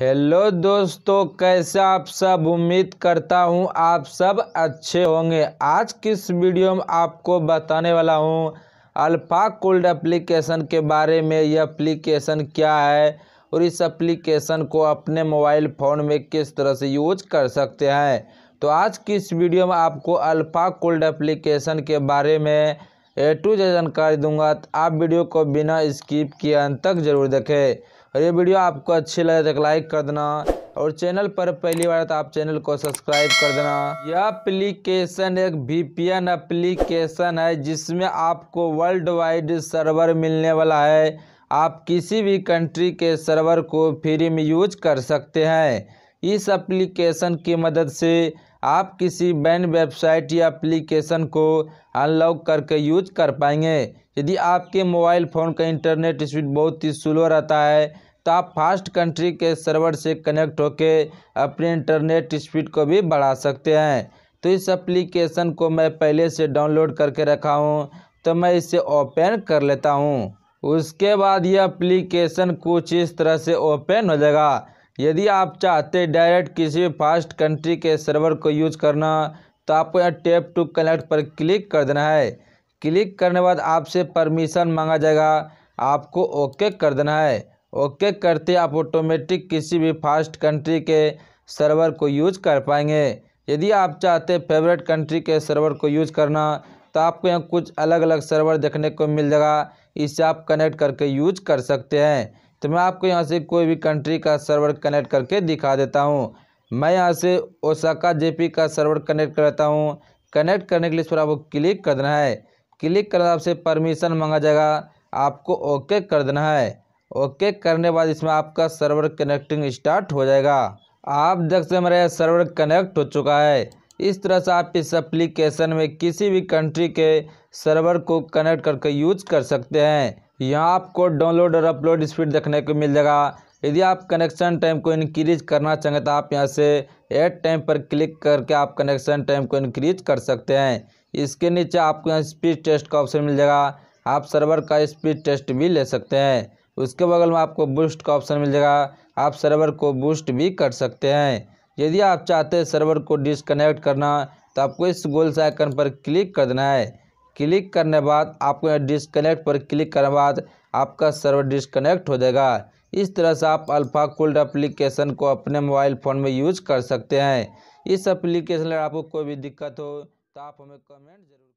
hello दोस्तों कैसे आप सब उम्मीद करता हूँ आप सब अच्छे होंगे आज किस वीडियो में आपको बताने वाला हूँ अल्फा कोल्ड एप्लीकेशन के बारे में यह एप्लीकेशन क्या है और इस एप्लीकेशन को अपने मोबाइल फ़ोन में किस तरह से यूज कर सकते हैं तो आज किस इस वीडियो में आपको अल्फा कोल्ड एप्लीकेशन के बारे में ए टू जानकारी दूंगा तो आप वीडियो को बिना स्किप किए अंत तक जरूर देखें और ये वीडियो आपको अच्छी लगे तो लाइक कर देना और चैनल पर पहली बार तो आप चैनल को सब्सक्राइब कर देना यह एप्लीकेशन एक वीपीएन एप्लीकेशन है जिसमें आपको वर्ल्ड वाइड सर्वर मिलने वाला है आप किसी भी कंट्री के सर्वर को फ्री में यूज कर सकते हैं इस एप्लीकेशन की मदद से आप किसी बैंड वेबसाइट या एप्लीकेशन को अनलॉक करके यूज कर पाएंगे यदि आपके मोबाइल फ़ोन का इंटरनेट स्पीड बहुत ही स्लो रहता है तो आप फास्ट कंट्री के सर्वर से कनेक्ट होकर अपने इंटरनेट स्पीड को भी बढ़ा सकते हैं तो इस एप्लीकेशन को मैं पहले से डाउनलोड करके रखा हूँ तो मैं इसे ओपन कर लेता हूँ उसके बाद यह एप्लीकेशन कुछ इस तरह से ओपन हो जाएगा यदि आप चाहते हैं डायरेक्ट किसी भी फास्ट कंट्री के सर्वर को यूज करना तो आपको यहाँ टेप टू कनेक्ट पर क्लिक कर देना है क्लिक करने बाद आपसे परमिशन मांगा जाएगा आपको ओके कर देना है ओके करते आप ऑटोमेटिक किसी भी फास्ट कंट्री के सर्वर को यूज कर पाएंगे यदि आप चाहते फेवरेट कंट्री के सर्वर को यूज करना तो आपको यहाँ कुछ अलग अलग सर्वर देखने को मिल जाएगा इसे आप कनेक्ट करके यूज कर सकते हैं तो मैं आपको यहाँ से कोई भी कंट्री का सर्वर कनेक्ट करके दिखा देता हूँ मैं यहाँ से ओसाका जेपी का सर्वर कनेक्ट करता हूँ कनेक्ट करने के लिए इस पर आपको क्लिक कर देना है क्लिक करना आपसे परमिशन मांगा जाएगा आपको ओके कर देना है ओके करने बाद इसमें आपका सर्वर कनेक्टिंग स्टार्ट हो जाएगा आप देख सकते मेरा सर्वर कनेक्ट हो चुका है इस तरह से आप इस एप्लीकेशन में किसी भी कंट्री के सर्वर को कनेक्ट करके यूज कर सकते हैं यहाँ आपको डाउनलोड और अपलोड स्पीड देखने को मिल जाएगा यदि आप कनेक्शन टाइम को इनक्रीज करना चाहेंगे तो आप यहाँ से एट टाइम पर क्लिक करके आप कनेक्शन टाइम को इनक्रीज कर सकते हैं इसके नीचे आपको यहाँ स्पीड टेस्ट का ऑप्शन मिल जाएगा आप सर्वर का स्पीड टेस्ट भी ले सकते हैं उसके बगल में आपको बूस्ट का ऑप्शन मिल जाएगा आप सर्वर को बूस्ट भी कर सकते हैं यदि आप चाहते हैं सर्वर को डिसकनेक्ट करना तो आपको इस गोल से आइकन पर क्लिक कर देना है क्लिक करने बाद आपको डिसकनेक्ट पर क्लिक करने बाद आपका सर्वर डिसकनेक्ट हो जाएगा इस तरह से आप अल्फ़ा कोल्ड एप्लीकेशन को अपने मोबाइल फ़ोन में यूज कर सकते हैं इस एप्लीकेशन में आपको कोई भी दिक्कत हो तो आप हमें कमेंट जरूर